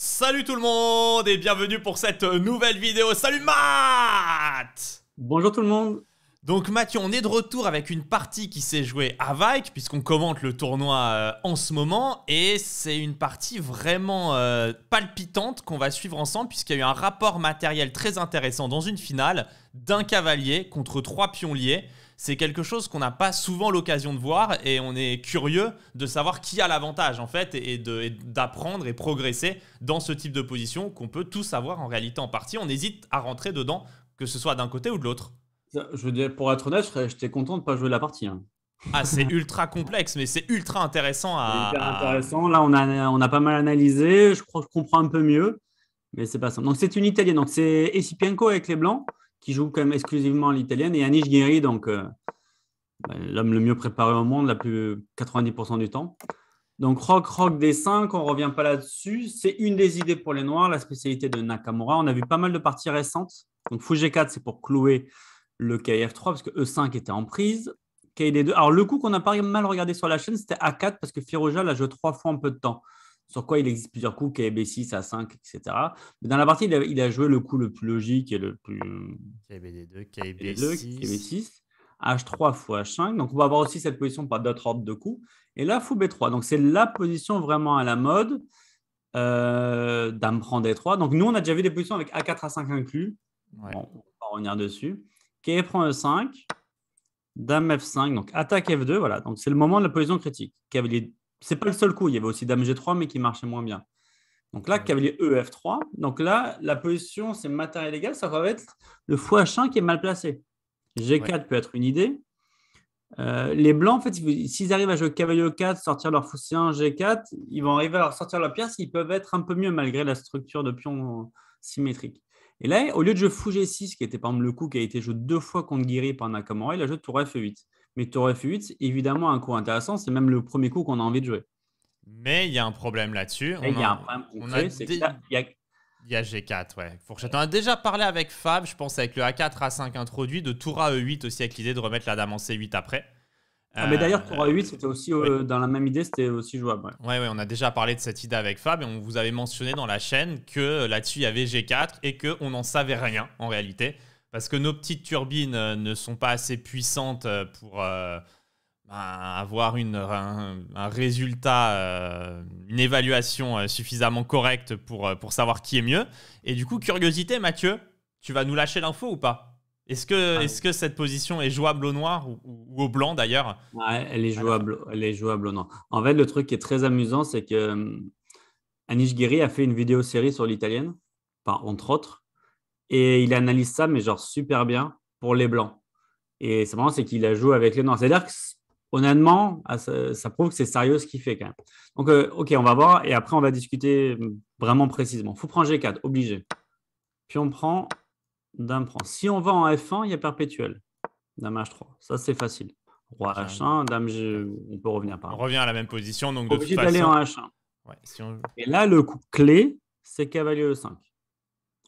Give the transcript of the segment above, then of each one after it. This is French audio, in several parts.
Salut tout le monde et bienvenue pour cette nouvelle vidéo. Salut Matt Bonjour tout le monde donc Mathieu, on est de retour avec une partie qui s'est jouée à Vike, puisqu'on commente le tournoi euh, en ce moment, et c'est une partie vraiment euh, palpitante qu'on va suivre ensemble, puisqu'il y a eu un rapport matériel très intéressant dans une finale d'un cavalier contre trois pionniers c'est quelque chose qu'on n'a pas souvent l'occasion de voir et on est curieux de savoir qui a l'avantage en fait et d'apprendre et, progresser dans ce type de position qu'on peut tous avoir en réalité en partie. On hésite à rentrer dedans, que ce soit d'un côté ou de l'autre. Je veux pour être honnête, j'étais content de ne pas jouer la partie. Hein. Ah, c'est ultra complexe, mais c'est ultra intéressant à. intéressant. Là, on a, on a pas mal analysé. Je crois que je comprends un peu mieux, mais c'est pas simple. Donc, c'est une italienne. Donc, c'est Essipienko avec les blancs qui joue quand même exclusivement l'italienne, et Anish Giri, donc euh, ben, l'homme le mieux préparé au monde, la plus 90% du temps. Donc, rock, rock d 5, on ne revient pas là-dessus. C'est une des idées pour les Noirs, la spécialité de Nakamura. On a vu pas mal de parties récentes. Donc, Fou 4 c'est pour clouer le KF3, parce que E5 était en prise. KD2. Alors, le coup qu'on a pas mal regardé sur la chaîne, c'était A4, parce que Firoja l'a joué trois fois en peu de temps sur quoi il existe plusieurs coups, kb B6 a 5, etc. Mais dans la partie, il a, joué le coup le plus logique et le plus. b 2 KB6. 6 H3 fois H5. Donc, on va avoir aussi cette position par d'autres ordres de coups. Et là, fou B3. Donc, c'est la position vraiment à la mode. Euh, Dame prend D3. Donc, nous, on a déjà vu des positions avec A4, A5 inclus. on va revenir dessus. K prend E5. Dame F5. Donc, attaque F2. Voilà. Donc, c'est le moment de la position critique. Cavalier c'est pas le seul coup. Il y avait aussi Dame G3, mais qui marchait moins bien. Donc là, cavalier EF3. Donc là, la position, c'est matériel égal. Ça va être le fou H1 qui est mal placé. G4 peut être une idée. Euh, les blancs, en fait, s'ils arrivent à jouer cavalier E4, sortir leur fou C1, G4, ils vont arriver à sortir leur pièce. Ils peuvent être un peu mieux malgré la structure de pion symétrique. Et là, au lieu de jouer fou G6, qui était par exemple le coup qui a été joué deux fois contre Guiri par Nakamura, il a joué tour F8. Mais tour F8, évidemment un coup intéressant. C'est même le premier coup qu'on a envie de jouer. Mais il y a un problème là-dessus. Il y a un problème concret. C'est il y a... G4, ouais. Fourchette. On a déjà parlé avec Fab, je pense, avec le A4, A5 introduit, de tour à E8 aussi, avec l'idée de remettre la dame en C8 après. Ah, mais d'ailleurs, euh, tour A8, e c'était aussi euh, dans la même idée, c'était aussi jouable. Ouais. Ouais, on a déjà parlé de cette idée avec Fab et on vous avait mentionné dans la chaîne que là-dessus il y avait G4 et qu'on n'en savait rien en réalité parce que nos petites turbines euh, ne sont pas assez puissantes euh, pour euh, ben, avoir une, un, résultat, une évaluation suffisamment correcte pour, pour savoir qui est mieux. Et du coup, curiosité, Mathieu, tu vas nous lâcher l'info ou pas est-ce que, ah. est-ce que cette position est jouable au noir ou, au blanc d'ailleurs elle, est jouable, elle est jouable au noir. En fait, le truc qui est très amusant, c'est que hum, Anish Giri a fait une vidéo série sur l'italienne, entre autres. Et il analyse ça, mais genre super bien pour les Blancs. Et c'est marrant, c'est qu'il a joué avec les Noirs. C'est-à-dire que, honnêtement, ah, ça prouve que c'est sérieux ce qu'il fait quand même. Donc, euh, OK, on va voir et après, on va discuter mm, vraiment précisément. faut prendre G4, obligé. Puis on prend d'un prend. Si on va en F1, il y a perpétuel. Dame H3. Ça, c'est facile. Roi H1, dame G... on peut revenir par. On revient à la même position. Donc, de obligé d'aller en H1. Ouais, Et là, le coup clé, c'est cavalier E5.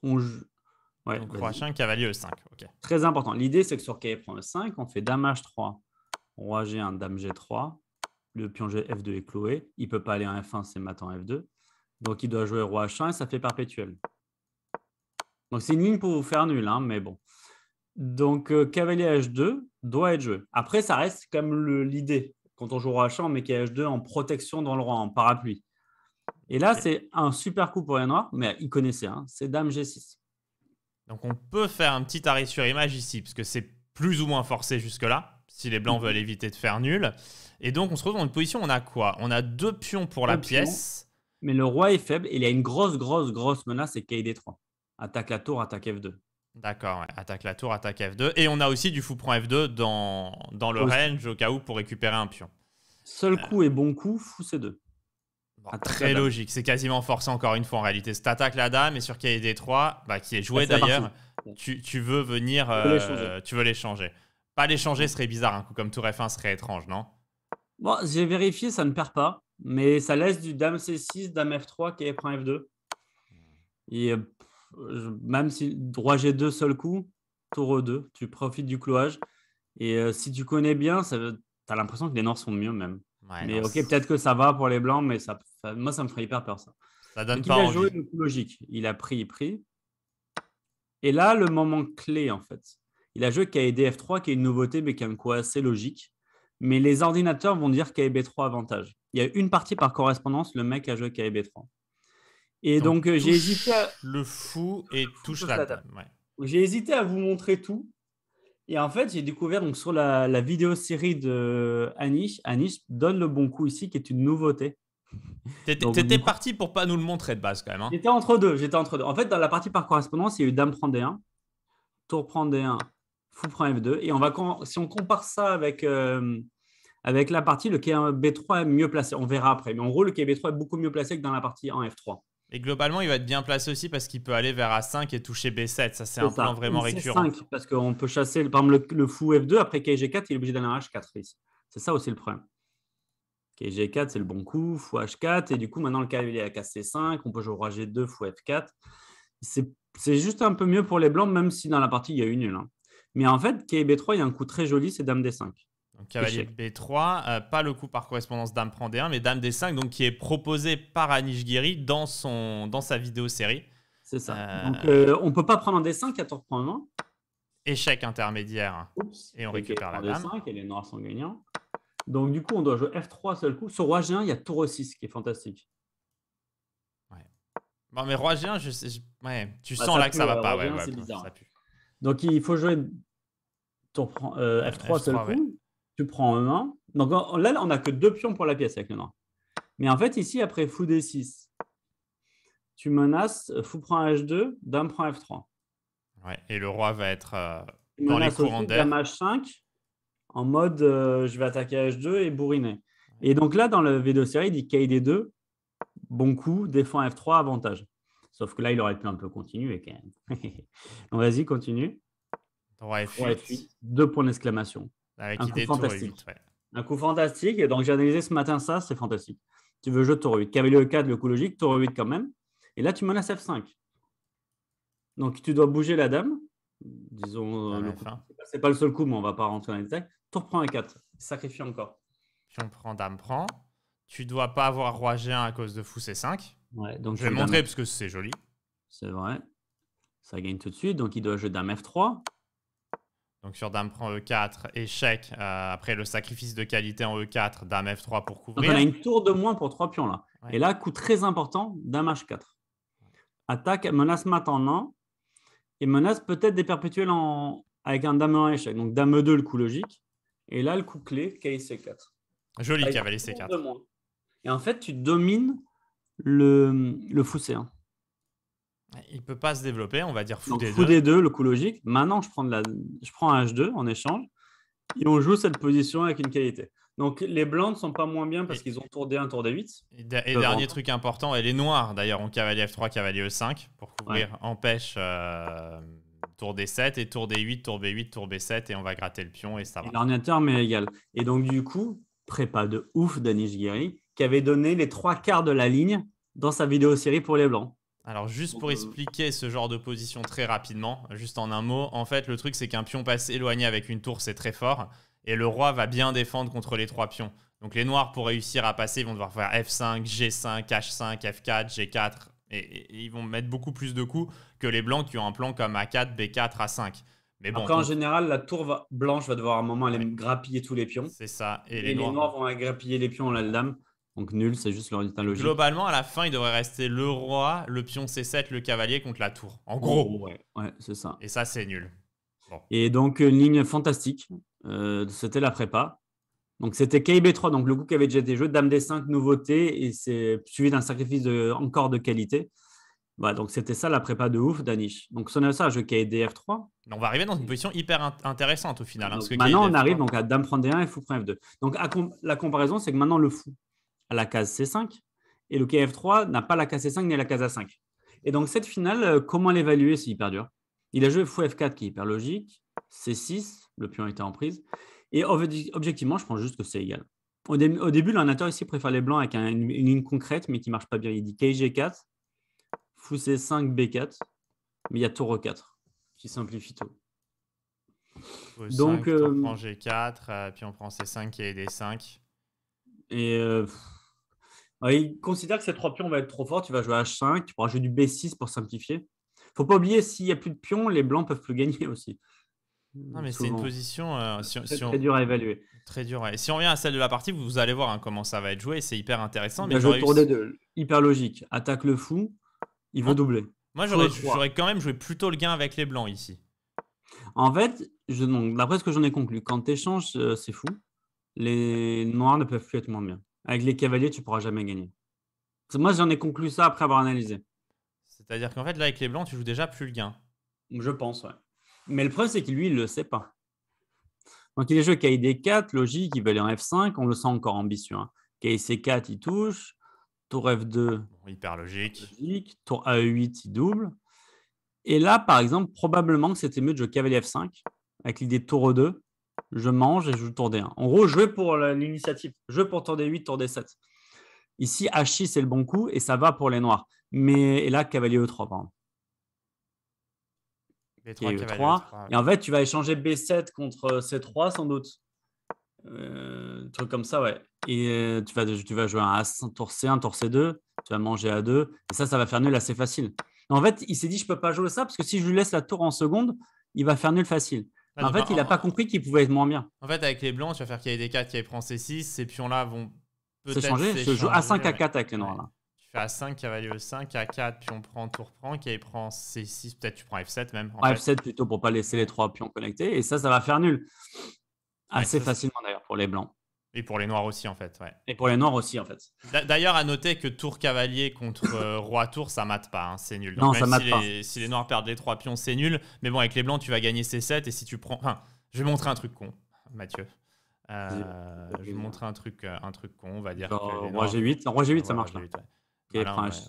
On... Ouais, Donc, roi cavalier E5. Très important. L'idée, c'est que sur cavalier prend E5, on fait dame H3, roi G1, dame G3. Le pion G F2 est cloué. Il ne peut pas aller en F1, c'est matant F2. Donc, il doit jouer roi H1 et ça fait perpétuel. Donc, c'est une ligne pour vous faire nul, hein, mais bon. Donc, euh, cavalier H2 doit être joué. Après, ça reste comme l'idée. Quand on joue roi H1, on met cavalier H2 en protection dans le roi, en parapluie. Et là, c'est un super coup pour les noirs, mais il connaissait, hein. c'est dame G6. Donc on peut faire un petit arrêt sur image ici, parce que c'est plus ou moins forcé jusque-là, si les blancs mhm. veulent éviter de faire nul. Et donc on se retrouve dans une position, on a quoi On a deux pions pour la pièce. Mais le roi est faible, et il y a une grosse, grosse, grosse menace, c'est KD3. Attaque la tour, attaque F2. D'accord, attaque la tour, attaque F2. Et on a aussi du fou prend F2 dans, dans le range au cas où pour récupérer un pion. Seul euh. coup et bon coup, fou C2. Ah, très logique, c'est quasiment forcé encore une fois en réalité. Si attaques la dame et sur kd des 3, bah, qui est joué bah, d'ailleurs, tu, veux venir, euh, tu veux l'échanger. Pas l'échanger serait bizarre, un coup comme tour F1 serait étrange, non Bon, j'ai vérifié, ça ne perd pas, mais ça laisse du dame C6, dame F3, kf prend F2. Et euh, même si droit G2 seul coup, tour E2, tu profites du clouage. Et euh, si tu connais bien, tu as l'impression que les noirs sont mieux même. mais ok, peut-être que ça va pour les blancs, mais ça moi, ça me ferait hyper peur, ça. Ça donne il a joué le coup logique. Il a pris, il pris. Et là, le moment clé, en fait. Il a joué KDF3, e qui est une nouveauté, mais qui est quoi assez logique. Mais les ordinateurs vont dire KB3 e avantage. Il y a une partie par correspondance, le mec a joué KB3. E et donc, euh, j'ai hésité à... Le fou et touche, la, table. J'ai hésité à vous montrer tout. Et en fait, j'ai découvert donc, sur la, la vidéo série de Anish, Anish donne le bon coup ici, qui est une nouveauté. T'étais parti pour pas nous le montrer de base quand même. Hein. J'étais entre deux, j'étais entre deux. En fait, dans la partie par correspondance, il y a eu Dame prend D1, Tour prend D1, Fou prend F2. Et on va, si on compare ça avec, euh, avec la partie, le kb B3 est mieux placé. On verra après. Mais en gros, le kb B3 est beaucoup mieux placé que dans la partie en F3. Et globalement, il va être bien placé aussi parce qu'il peut aller vers A5 et toucher B7. Ça, c'est un plan vraiment récurrent. parce qu'on peut chasser, par le, fou F2, après KG4, il est obligé d'aller en H4 C'est ça aussi le problème. KG4, c'est le bon coup, fou H4. Et du coup, maintenant, le cavalier est à 5 On peut jouer roi G2, fou F4. C'est juste un peu mieux pour les blancs, même si dans la partie, il y a eu nul. Hein. Mais en fait, KB3, il y a un coup très joli, c'est Dame D5. Donc, cavalier B3, euh, pas le coup par correspondance Dame prend D1, mais Dame D5, donc qui est proposé par Anish Giri dans, son, dans sa vidéo série. C'est ça. Euh, euh, on ne peut pas prendre un D5, à 14 points Échec intermédiaire. Et on récupère la dame. D5 et les noirs sont gagnants. Donc, du coup, on doit jouer F3 seul coup. Sur Roi G1, il y a Tour 6 qui est fantastique. Ouais. mais Roi G1, tu sens là que ça va pas. bizarre. Donc, il faut jouer F3, euh, seul coup. Tu prends E1. Donc là, on n'a que deux pions pour la pièce avec le noir. Mais en fait, ici, après fou D6, tu menaces, euh, fou prend H2, dame prend F3. Ouais, et le roi va être euh, dans les courants d'air. Dame H5, en mode euh, je vais attaquer H2 et bourriner. Et donc là, dans le vidéo série, il dit KD2, bon coup, défend F3, avantage. Sauf que là, il aurait pu un peu continuer quand même. donc vas-y, continue. Ouais, Deux points d'exclamation. un coup fantastique. Un coup fantastique. Et donc j'ai analysé ce matin ça, c'est fantastique. Tu veux jouer tour 8. Cavalier E4, le coup logique, tour 8 quand même. Et là, tu menaces F5. Donc tu dois bouger la dame disons, euh, c'est pas le seul coup, mais on va pas rentrer dans les détails. Tour prend e 4, sacrifie encore. Pion prend, dame prend. Tu dois pas avoir roi G1 à cause de fou C5. donc je vais montrer parce que c'est joli. C'est vrai. Ça gagne tout de suite, donc il doit jouer dame F3. Donc sur dame prend E4, échec. Euh, après le sacrifice de qualité en E4, dame F3 pour couvrir. on a une tour de moins pour trois pions là. Et là, coup très important, dame H4. Attaque, menace mat en 1, et menace peut-être des perpétuels avec un dame 1 échec. Donc dame 2, le coup logique. Et là, le coup clé, c 4 Joli cavalier C4. Et en fait, tu domines le, le fou C1. Hein. Il peut pas se développer, on va dire fou Donc, D2. Fou D2, le coup logique. Maintenant, je prends, la, je prends un H2 en échange. Et on joue cette position avec une qualité. Donc les blancs ne sont pas moins bien parce qu'ils ont tour D1, tour D8. Et, dernier truc important, et les noirs d'ailleurs ont cavalier F3, cavalier E5 pour couvrir empêche euh, tour D7 et tour D8, tour B8, tour B7 et on va gratter le pion et ça va. L'ordinateur terme égal. Et donc du coup, prépa de ouf d'Anish Giri qui avait donné les trois quarts de la ligne dans sa vidéo série pour les blancs. Alors juste pour euh, expliquer ce genre de position très rapidement, juste en un mot, en fait le truc c'est qu'un pion passe éloigné avec une tour c'est très fort et le roi va bien défendre contre les trois pions. Donc les noirs pour réussir à passer ils vont devoir faire F5, G5, H5, F4, G4 et, ils vont mettre beaucoup plus de coups que les blancs qui ont un plan comme A4, B4, A5. Mais bon, en général, la tour blanche va devoir à un moment aller grappiller tous les pions. C'est ça. Et, les, noirs... vont grappiller les pions, là la dame. Donc nul, c'est juste leur logique. Globalement, à la fin, il devrait rester le roi, le pion C7, le cavalier contre la tour. En gros. ouais, c'est ça. Et ça, c'est nul. Et donc, une ligne fantastique. Euh, c'était la prépa. Donc, c'était KB3, donc le coup qui avait déjà été joué. Dame D5, nouveauté. Et c'est suivi d'un sacrifice de, encore de qualité. donc c'était ça la prépa de ouf d'Anish. Donc son ça, jeu KDF3. On va arriver dans une position hyper intéressante au final. Hein, maintenant, on arrive donc à Dame prend D1 et Fou prend F2. Donc la comparaison, c'est que maintenant le fou à la case C5 et le KF3 n'a pas la case C5 ni la case A5. Et donc cette finale, euh, comment l'évaluer c'est hyper dur Il a joué fou F4 qui est hyper logique, C6, le pion était en prise, et objectivement, je pense juste que c'est égal. Au, début, l'ordinateur ici préfère les blancs avec une, ligne concrète, mais qui ne marche pas bien. Il dit KG4, fou C5, B4, mais il y a e 4 qui simplifie tout. donc, 5, on euh, prend G4, euh, puis on prend C5 et D5. Et il considère que ces trois pions vont être trop forts tu vas jouer H5, tu pourras jouer du B6 pour simplifier. il faut pas oublier, s'il n'y a plus de pions, les blancs peuvent plus gagner aussi. Non, mais c'est une position euh, très dure à évaluer. Très dur. Et Si on revient à celle de la partie, vous allez voir hein, comment ça va être joué. C'est hyper intéressant. mais je autour de Hyper logique. Attaque le fou, ils vont ah. doubler. Moi, j'aurais quand même joué plutôt le gain avec les blancs ici. En fait, d'après ce que j'en ai conclu, quand tu échanges, euh, c'est fou. Les noirs ne peuvent plus être moins bien. Avec les cavaliers, tu pourras jamais gagner. Moi, j'en ai conclu ça après avoir analysé. C'est-à-dire qu'en fait, là, avec les blancs, tu joues déjà plus le gain. Je pense, ouais. Mais le problème, c'est que lui, il ne le sait pas. Donc, il est joué KID4, logique, il va aller en F5, on le sent encore ambitieux. Hein. KIC4, il touche. Tour F2. hyper logique. Tour AE8, il double. Et là, par exemple, probablement que c'était mieux de jouer cavalier F5, avec l'idée de tour E2, je mange et je joue tour D1. En gros, je vais pour l'initiative. Je vais pour tour D8, tour D7. Ici, H6, c'est le bon coup et ça va pour les noirs. Mais et là, cavalier E3, pardon. E et, e en fait, tu vas échanger B7 contre C3, sans doute. Euh, truc comme ça, ouais. Et euh, tu vas, tu vas jouer un a tour C1, tour C2. Tu vas manger A2. Et ça, ça va faire nul assez facile. En fait, il s'est dit, je ne peux pas jouer ça parce que si je lui laisse la tour en seconde, il va faire nul facile en fait, bah, il n'a pas compris qu'il pouvait être moins bien. En fait, avec les blancs, tu vas faire qu'il y a des 4 qui prend C6. Ces pions-là vont peut-être. Se changer, se joue à 5 à 4 avec les noirs. Là. Tu fais à 5, cavalier E5, à 4 puis on prend, tour prend, qui prend C6. Peut-être tu prends F7 même. F7 plutôt pour pas laisser les trois pions connectés. Et ça, ça va faire nul. Assez facilement d'ailleurs pour les blancs. Et pour les Noirs aussi, en fait. Ouais. Et pour les Noirs aussi, en fait. D'ailleurs, à noter que tour cavalier contre euh, roi tour, ça mate pas, hein, c'est nul. non, ça si Les, si les Noirs perdent les trois pions, c'est nul. Mais bon, avec les Blancs, tu vas gagner C7. Et si tu prends. Enfin, je vais montrer un truc con, Mathieu. Euh, je vais montrer un truc, euh, un truc con, on va dire. Roi G8, ça marche. Roi G8, ouais. Ok, prends 6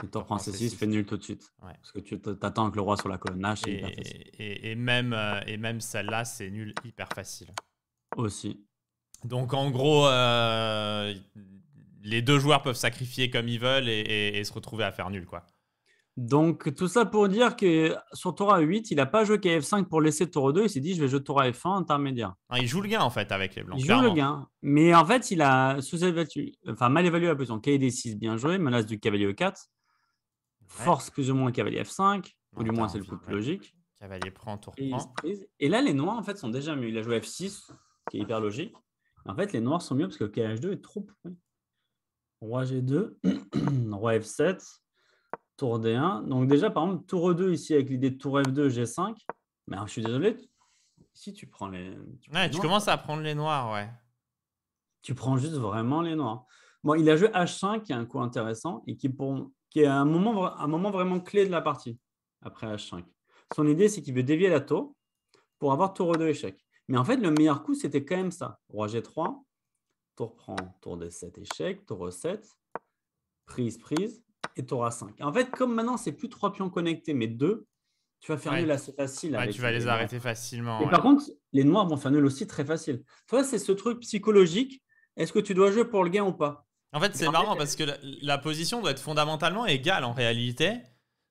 et tu C6, nul tout de suite. Parce que tu t'attends que le roi sur la colonne H. Et, même, et même celle-là, c'est nul hyper facile. Aussi. Donc en gros, euh, les deux joueurs peuvent sacrifier comme ils veulent et, se retrouver à faire nul. quoi. Donc tout ça pour dire que sur Torah 8, il n'a pas joué KF5 pour laisser Toro 2, il s'est dit je vais jouer Torah F1 intermédiaire. Ah, il joue le gain en fait avec les blancs. Il joue le gain, mais en fait il a sous-évalué, enfin mal évalué la position. KD6 bien joué, menace du cavalier E4, force plus ou moins cavalier F5, ou du moins c'est le coup plus logique. Cavalier prend, tour prend. Et, et là les noirs en fait sont déjà mieux. Il a joué F6, qui est hyper logique. En fait, les noirs sont mieux parce que KH2 est trop Roi G2, Roi F7, Tour D1. Donc déjà, par exemple, Tour E2 ici avec l'idée de Tour F2, G5. Mais je suis désolé, si tu prends les... Tu, tu commences à prendre les noirs, ouais. Tu prends juste vraiment les noirs. Bon, il a joué H5 qui est un coup intéressant et qui, pour, qui est un moment, un moment vraiment clé de la partie après H5. Son idée, c'est qu'il veut dévier la tour pour avoir tour e 2 échec. Mais en fait, le meilleur coup, c'était quand même ça. Roi G3, tour prend, tour D7, échec, tour 7 prise, prise, et tour A5. En fait, comme maintenant, c'est plus trois pions connectés, mais deux, tu vas faire nul assez facile. tu vas les, arrêter facilement. Et par contre, les noirs vont faire nul aussi très facile. Toi, c'est ce truc psychologique. Est-ce que tu dois jouer pour le gain ou pas En fait, c'est marrant parce euh, que la, position doit être fondamentalement égale en réalité.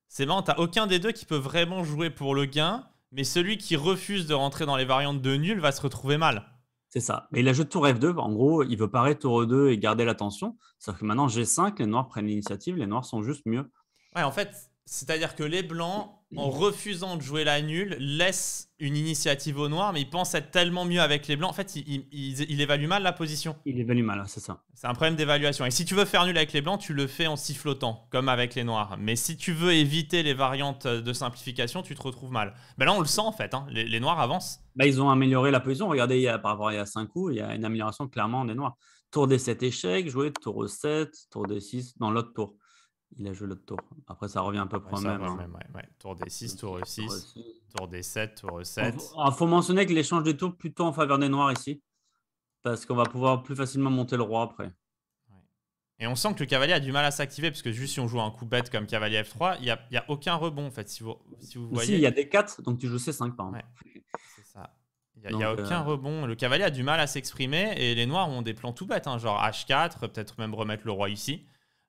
C'est marrant, tu aucun des deux qui peut vraiment jouer pour le gain mais celui qui refuse de rentrer dans les variantes de nul va se retrouver mal. C'est ça. Mais il a joué tour F2. En gros, il veut parer tour E2 et garder l'attention Sauf que maintenant, G5, les noirs prennent l'initiative, les noirs sont juste mieux. Ouais, en fait, c'est-à-dire que les blancs en refusant de jouer la nulle, laisse une initiative aux Noirs, mais il pense être tellement mieux avec les Blancs. En fait, il, évalue mal la position. Il évalue mal, hein, c'est ça. C'est un problème d'évaluation. Et si tu veux faire nul avec les Blancs, tu le fais en sifflotant, comme avec les Noirs. Mais si tu veux éviter les variantes de simplification, tu te retrouves mal. là, on le sent, en fait. Hein. Les, Noirs avancent. Bah, ils ont amélioré la position. Regardez, il y a, par rapport à il y a 5 coups, il y a une amélioration clairement des Noirs. Tour des 7 échecs, jouer tour 7, tour des 6 dans l'autre tour. Il a joué l'autre tour. Après, ça revient à peu près au même. Hein. Tour des 6, tour E6, tour des 7, tour E7. Il faut, mentionner que l'échange des tours plutôt en faveur des noirs ici. Parce qu'on va pouvoir plus facilement monter le roi après. Et on sent que le cavalier a du mal à s'activer, parce que juste si on joue un coup bête comme cavalier F3, il n'y a, y a, aucun rebond, en fait, si vous, si vous voyez. il y a des 4, donc tu joues C5, par exemple. c'est ça. Il n'y a, aucun euh, rebond. Le cavalier a du mal à s'exprimer, et les noirs ont des plans tout bêtes, hein, genre H4, peut-être même remettre le roi ici.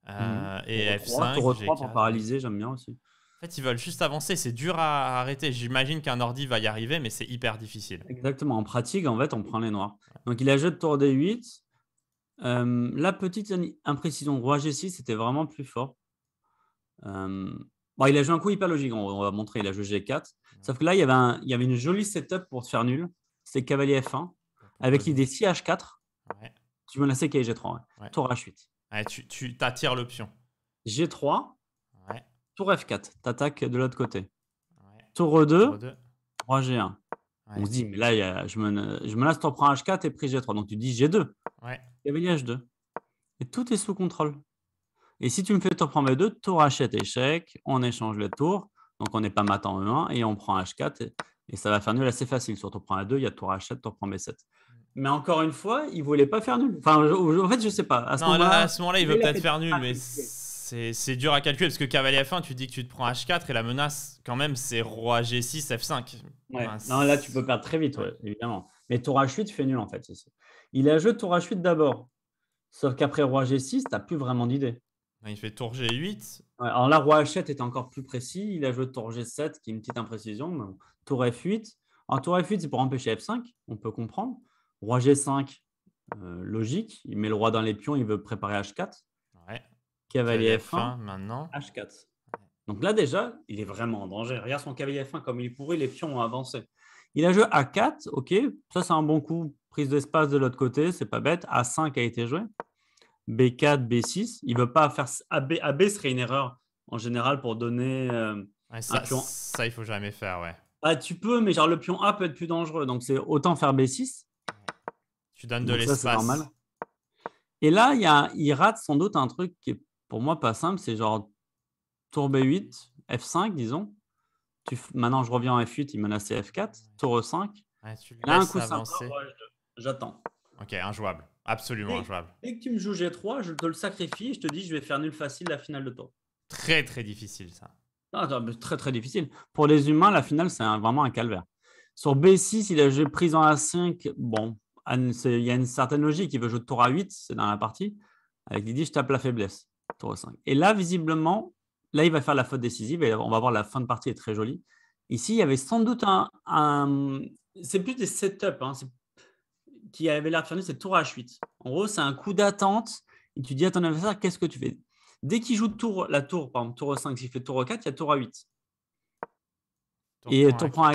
Mmh. Euh, et F5. Tour 3 pour paralyser, j'aime bien aussi. En fait, ils veulent juste avancer, c'est dur à arrêter. J'imagine qu'un ordi va y arriver, mais c'est hyper difficile. Exactement, en pratique, en fait, on prend les noirs. Donc, il a de tour D8. Euh, la petite imprécision, roi G6, c'était vraiment plus fort. Euh, bon, il a joué un coup hyper logique, on va montrer, il a joué G4. Sauf que là, il y avait, il y avait une jolie setup pour se faire nul. c'est cavalier F1, avec l'idée 6 H4. Ouais. Tu menaçais kg 3 G3 tour H8 tu, tu t'attires l'option G3. Tour F4. T'attaques de l'autre côté. Tour e 2 3 G1. On se dit, mais là, je, me, je lasse, t'en prends H4 et pris G3. Donc tu dis G2. Il y H2. Et tout est sous contrôle. Et si tu me fais T'en prends B2, tour achète échec, on échange les tours. Donc on n'est pas mat E1 e et on prend H4. Et, ça va faire nul assez facile. Sur t'en prends A2, il y a tour H7, tour B7. Mais encore une fois, il voulait pas faire nul. Enfin, en fait, je sais pas. À ce moment-là, il, veut peut-être faire nul, mais c'est dur à calculer parce que cavalier F1, tu dis que tu te prends H4 et la menace, quand même, c'est roi G6, F5. non, là, tu peux perdre très vite, évidemment. Mais tour H8 fait nul en fait. Il a joué tour H8 d'abord. Sauf qu'après roi G6, tu n'as plus vraiment d'idée. Il fait tour G8. alors là, roi H7 était encore plus précis. Il a joué tour G7, qui est une petite imprécision. tour F8. En tour F8, c'est pour empêcher F5, on peut comprendre. Roi G5, euh, logique. Il met le roi dans les pions, il veut préparer H4. Cavalier F1, maintenant. H4. Donc là, déjà, il est vraiment en danger. Regarde son cavalier F1, comme il pourrait, les pions ont avancé. Il a joué A4, ok, ça c'est un bon coup. Prise d'espace de l'autre côté, c'est pas bête. A5 a été joué. B4, B6. Il veut pas faire AB. AB serait une erreur en général pour donner euh, ça, Ça, il faut jamais faire, ouais. Bah, tu peux, mais genre le pion A peut être plus dangereux. Donc c'est autant faire B6. Tu donnes de l'espace. Et là, il, y a, rate sans doute un truc qui est pour moi pas simple, c'est genre tour B8, F5, disons. Tu, maintenant, je reviens en F8, il menace F4, tour E5. là, un coup J'attends. Ok, injouable. Absolument injouable. Dès que tu me joues G3, je te le sacrifie, je te dis, je vais faire nul facile la finale de tour. Très, très difficile, ça. Ah, très, très difficile. Pour les humains, la finale, c'est vraiment un calvaire. Sur B6, il a joué prise en A5. Bon, ah, il y a une certaine logique. Il veut jouer tour à 8, c'est dans la partie. Avec l'idée, je tape la faiblesse, tour 5. Et là, visiblement, là, il va faire la faute décisive et on va voir la fin de partie est très jolie. Ici, il y avait sans doute un. c'est plus des setups hein, qui avait l'air de faire c'est tour à 8. En gros, c'est un coup d'attente. Et tu dis à ton adversaire, qu'est-ce que tu fais Dès qu'il joue tour, la tour, par exemple, tour 5, s'il fait tour 4, il y a tour à 8. et tu prend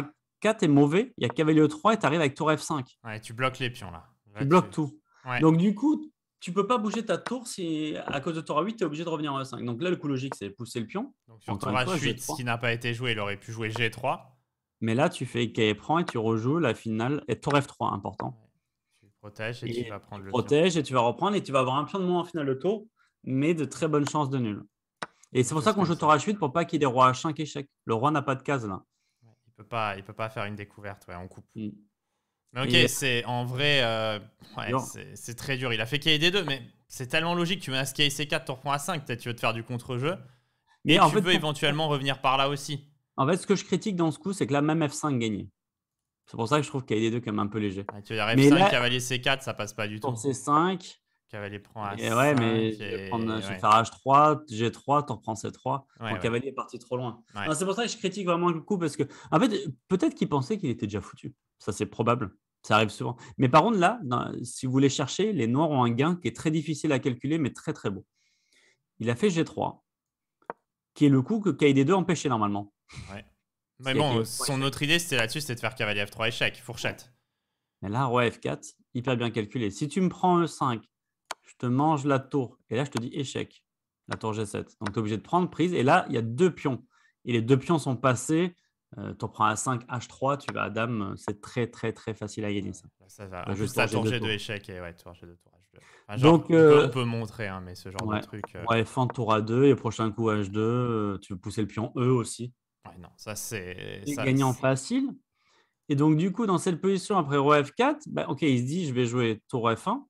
est mauvais, il y a cavalier 3 et tu arrives avec tour F5. Ouais, tu bloques les pions là. tu bloques tout. Donc du coup, tu peux pas bouger ta tour si à cause de tour A8, tu es obligé de revenir en e 5 Donc là, le coup logique, c'est pousser le pion. Donc sur tour A8, s'il qui n'a pas été joué, il aurait pu jouer G3. Mais là, tu fais K prend et tu rejoues la finale. Et tour F3, important. Tu protèges et, tu vas prendre le protèges et tu vas reprendre et tu vas avoir un pion de moins en finale de tour, mais de très bonnes chances de nul. Et c'est pour ça qu'on joue tour H8 pour pas qu'il y ait des rois H5 échecs. Le roi n'a pas de case là peut pas, il peut pas faire une découverte. Ouais, on coupe. Mm. Mais ok, c'est en vrai, euh, c'est très dur. Il a fait KD2, mais c'est tellement logique. Tu mets à 4 tu reprends à 5. Peut-être tu veux te faire du contre-jeu. Mais tu peux éventuellement revenir par là aussi. En fait, ce que je critique dans ce coup, c'est que là, même F5 gagnait. C'est pour ça que je trouve KD2 quand même un peu léger. Ah, tu veux dire, F5, cavalier C4, ça passe pas du tout. Pour C5, Cavalier prend à et Ouais, mais H3, hein, G3, t'en prends C3. Ouais, Cavalier est parti trop loin. Ah, c'est pour ça que je critique vraiment le coup, parce que, en fait, peut-être qu'il pensait qu'il était déjà foutu. Ça, c'est probable. Ça arrive souvent. Mais par contre, là, si vous voulez chercher, les noirs ont un gain qui est très difficile à calculer, mais très, très beau. Il a fait G3, qui est le coup que KD2 empêchait normalement. Mais bon, son autre idée, c'était là-dessus, c'était de faire cavalier F3 échec, fourchette. Mais là, roi F4, hyper bien calculé. Si tu me prends E5, je te mange la tour. Et là, je te dis échec, la tour G7. Donc, tu es obligé de prendre prise. Et là, il y a deux pions. Et les deux pions sont passés. Euh, tu prends A5, H3, tu vas à Dame. C'est très, très, très facile à gagner ça. Ça va. juste la tour G2 échec et ouais, tour G2 tour H2. Donc, on, peut, euh, montrer, hein, mais ce genre de truc. Euh... Ouais, fin tour A2 et prochain coup H2. Euh, tu veux pousser le pion E aussi. non, ça c'est. Gagnant facile. Et donc, du coup, dans cette position après Roi F4, bah, ok, il se dit je vais jouer tour F1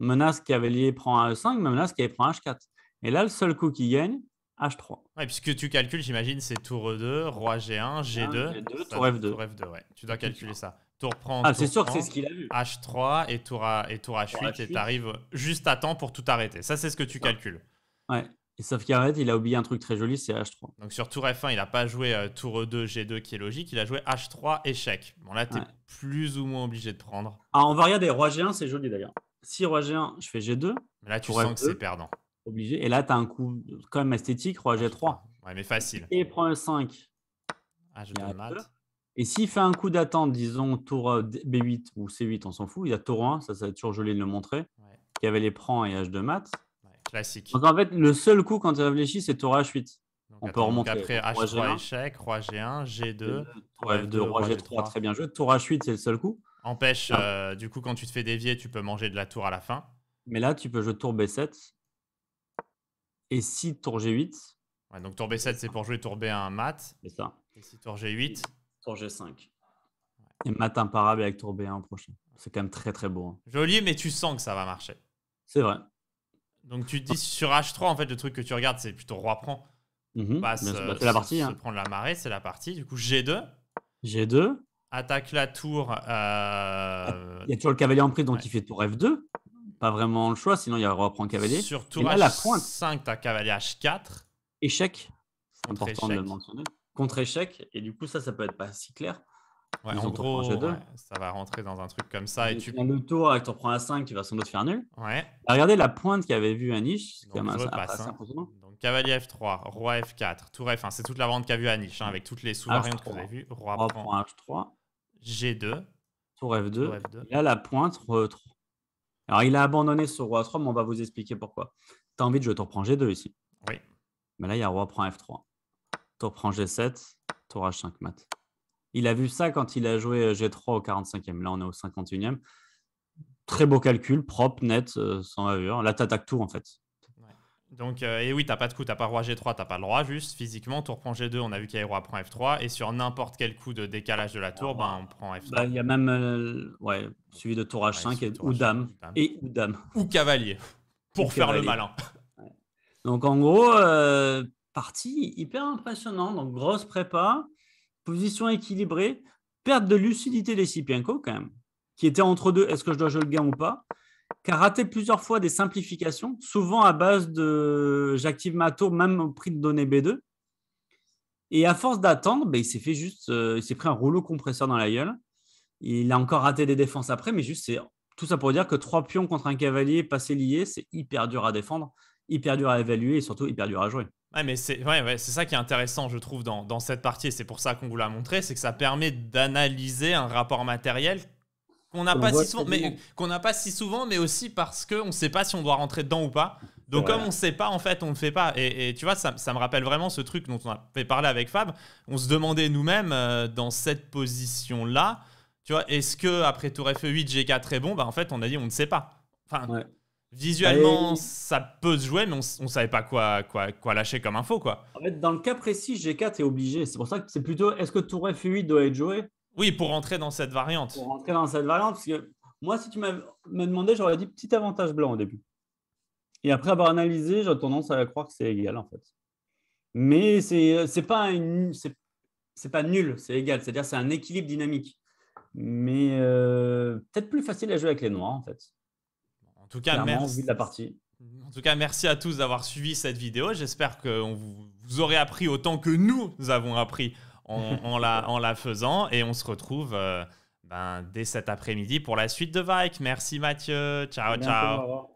menace Cavalier prend E5, menace Cavalier prend H4. Et là, le seul coup qui gagne, H3. Ouais, puisque tu calcules, j'imagine, c'est tour e 2 roi G1, G2, ah, tour F2. Tour f ouais. Tu dois calculer ça. Tour prend. Ah, c'est sûr que c'est ce qu'il a vu. H3 et tour, et tour H8, et tu arrives juste à temps pour tout arrêter. Ça, c'est ce que tu calcules. Ouais. sauf qu'il il a oublié un truc très joli, c'est H3. Donc sur tour F1, il n'a pas joué euh, tour E2, G2 qui est logique, il a joué H3, échec. Bon là, tu es plus ou moins obligé de prendre. Ah, on va regarder, roi G1, c'est joli d'ailleurs si roi G1, je fais G2. Là, tu sens que c'est perdant. Obligé. Et là, tu as un coup quand même esthétique, roi G3. Ah, ouais, mais facile. Et prend un 5. Ah, je donne mat. Et s'il fait un coup d'attente, disons tour euh, B8 ou C8, on s'en fout, il y a tour 1, ça, ça va être toujours joli de le montrer. Ouais. Il y avait les prends et H2 mat. classique. Donc en fait, le seul coup quand tu réfléchis, c'est tour H8. on peut remonter. après H3 échec, roi G1, G2, roi G3, très bien joué. Tour H8, c'est le seul coup. Empêche, ah. euh, du coup, quand tu te fais dévier, tu peux manger de la tour à la fin. Mais là, tu peux jouer tour B7. Et si tour G8. Ouais, donc tour B7, c'est pour jouer tour B1 mat. C'est ça. Et si tour G8. Tour G5. Et mat imparable avec tour B1 prochain. C'est quand même très très beau. Hein. Joli, mais tu sens que ça va marcher. C'est vrai. Donc tu te dis sur H3, en fait, le truc que tu regardes, c'est plutôt roi prend. Mm-hmm. Euh, bah, c'est la partie. Hein. prendre la marée, c'est la partie. Du coup, G2. G2 attaque la tour. Euh, il y a toujours le cavalier en prise, donc il fait tour F2. Pas vraiment le choix, sinon il y reprend cavalier. Sur tour là, H5, tu as cavalier H4. Échec. c'est Important échec. de le mentionner. Contre échec. Et du coup, ça, ça peut être pas si clair. Ouais, en gros, ça va rentrer dans un truc comme ça. Et, tu prends le tour avec ton prends A5, tu vas sans doute faire nul. Ouais. Bah, regardez la pointe qu'avait avait vu C'est quand même assez, impressionnant. Hein. Donc cavalier F3, roi F4, tour F1. C'est toute la vente qu'a vue à niche hein, avec toutes les sous-variantes que vous avez vues. Roi, roi prend H3. G2. Tour F2. Là, la pointe, 3. Alors, il a abandonné ce Roi 3, mais on va vous expliquer pourquoi. T'as envie de jouer Tour prend G2 ici. Oui. Mais là, il y a Roi prend F3. Tour prend G7, Tour H5 mat. Il a vu ça quand il a joué euh, G3 au 45e. Là, on est au 51e. Très beau calcul, propre, net, euh, sans avure. Là, tu attaques tout en fait. Donc, euh, et oui, t'as pas de coup, t'as pas roi G3, t'as pas le droit, juste physiquement, tour prend G2, on a vu qu'il y a roi prend F3, et sur n'importe quel coup de décalage de la tour, ah, ben, on prend F3. Bah, il y a même, euh, ouais, suivi de tour H5 ou, dame, et ou dame. Ou cavalier, pour faire le malin. Donc en gros, euh, partie hyper impressionnante, donc grosse prépa, position équilibrée, perte de lucidité des Sipienko quand même, qui était entre deux, est-ce que je dois jouer le gain ou pas qui a raté plusieurs fois des simplifications, souvent à base de j'active ma tour même au prix de données B2. Et à force d'attendre, ben, il s'est fait juste, euh, il s'est pris un rouleau compresseur dans la gueule. Il a encore raté des défenses après, mais juste c'est tout ça pour dire que trois pions contre un cavalier passé lié, c'est hyper dur à défendre, hyper dur à évaluer et surtout hyper dur à jouer. Ouais, mais c'est ouais, ouais, ça qui est intéressant, je trouve, dans, dans cette partie, et c'est pour ça qu'on vous l'a montré, c'est que ça permet d'analyser un rapport matériel qu'on n'a pas, si souvent, mais, qu'on pas si souvent, mais aussi parce qu'on ne sait pas si on doit rentrer dedans ou pas. Donc comme on ne sait pas, en fait, on ne fait pas. Et, tu vois, ça, me rappelle vraiment ce truc dont on a fait parler avec Fab. On se demandait nous-mêmes, euh, dans cette position-là, tu vois, est-ce que après tour F8, G4 est bon bah, En fait, on a dit, on ne sait pas. Enfin, visuellement, bah, ça peut se jouer, mais on ne savait pas quoi, quoi, quoi lâcher comme info. Quoi. En dans le cas précis, G4 est obligé. C'est pour ça que c'est plutôt, est-ce que tour F8 doit être joué oui, pour rentrer dans cette variante. Pour rentrer dans cette variante, parce que moi, si tu m'avais demandé, j'aurais dit petit avantage blanc au début. Et après avoir analysé, j'ai tendance à croire que c'est égal en fait. Mais c'est c'est pas c'est pas nul, c'est égal. C'est-à-dire c'est un équilibre dynamique. Mais euh, peut-être plus facile à jouer avec les noirs en fait. En tout cas, merci. De partie. En tout cas, merci à tous d'avoir suivi cette vidéo. J'espère que vous, vous aurez appris autant que nous avons appris en, la, faisant. Et on se retrouve euh, ben, dès cet après-midi pour la suite de Vike. Merci Mathieu. Ciao, ciao.